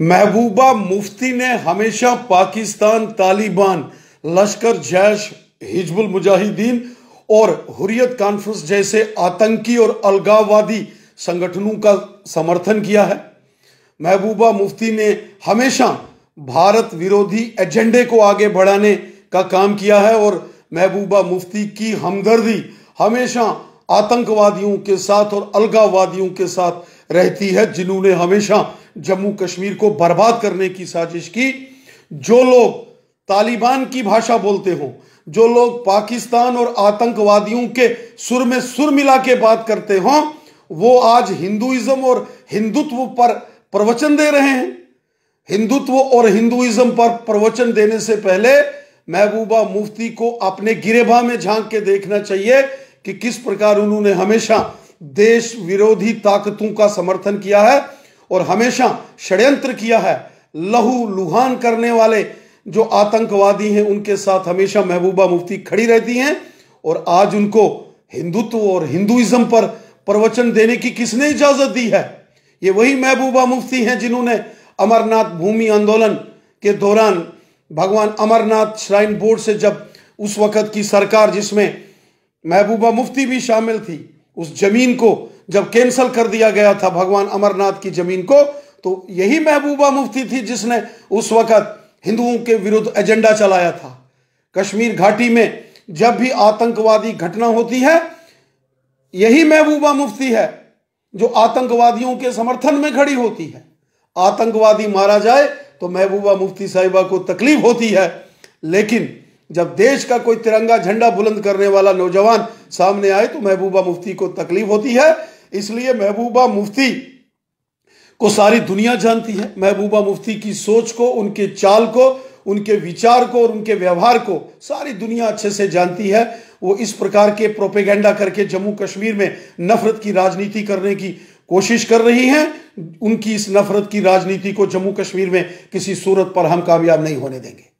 महबूबा मुफ्ती ने हमेशा पाकिस्तान तालिबान लश्कर जैश हिजबुल मुजाहिदीन और हुरियत कॉन्फ्रेंस जैसे आतंकी और अलगाववादी संगठनों का समर्थन किया है महबूबा मुफ्ती ने हमेशा भारत विरोधी एजेंडे को आगे बढ़ाने का काम किया है और महबूबा मुफ्ती की हमदर्दी हमेशा आतंकवादियों के साथ और अलगाववादियों के साथ रहती है जिन्होंने हमेशा जम्मू कश्मीर को बर्बाद करने की साजिश की जो लोग तालिबान की भाषा बोलते हो जो लोग पाकिस्तान और आतंकवादियों के सुर में सुर मिला के बात करते हो वो आज हिंदुइज्म और हिंदुत्व पर प्रवचन दे रहे हैं हिंदुत्व और हिंदुइज्म पर प्रवचन देने से पहले महबूबा मुफ्ती को अपने गिरेबा में झांक के देखना चाहिए कि किस प्रकार उन्होंने हमेशा देश विरोधी ताकतों का समर्थन किया है और हमेशा षड्यंत्र किया है लहू लुहान करने वाले जो आतंकवादी हैं उनके साथ हमेशा महबूबा मुफ्ती खड़ी रहती हैं और आज उनको हिंदुत्व और हिंदुइज्म पर प्रवचन देने की किसने इजाजत दी है ये वही महबूबा मुफ्ती हैं जिन्होंने अमरनाथ भूमि आंदोलन के दौरान भगवान अमरनाथ श्राइन बोर्ड से जब उस वक्त की सरकार जिसमें महबूबा मुफ्ती भी शामिल थी उस जमीन को जब कैंसल कर दिया गया था भगवान अमरनाथ की जमीन को तो यही महबूबा मुफ्ती थी जिसने उस वक्त हिंदुओं के विरुद्ध एजेंडा चलाया था कश्मीर घाटी में जब भी आतंकवादी घटना होती है यही महबूबा मुफ्ती है जो आतंकवादियों के समर्थन में खड़ी होती है आतंकवादी मारा जाए तो महबूबा मुफ्ती साहिबा को तकलीफ होती है लेकिन जब देश का कोई तिरंगा झंडा बुलंद करने वाला नौजवान सामने आए तो महबूबा मुफ्ती को तकलीफ होती है इसलिए महबूबा मुफ्ती को सारी दुनिया जानती है महबूबा मुफ्ती की सोच को उनके चाल को उनके विचार को और उनके व्यवहार को सारी दुनिया अच्छे से जानती है वो इस प्रकार के प्रोपेगेंडा करके जम्मू कश्मीर में नफरत की राजनीति करने की कोशिश कर रही हैं उनकी इस नफरत की राजनीति को जम्मू कश्मीर में किसी सूरत पर हम कामयाब नहीं होने देंगे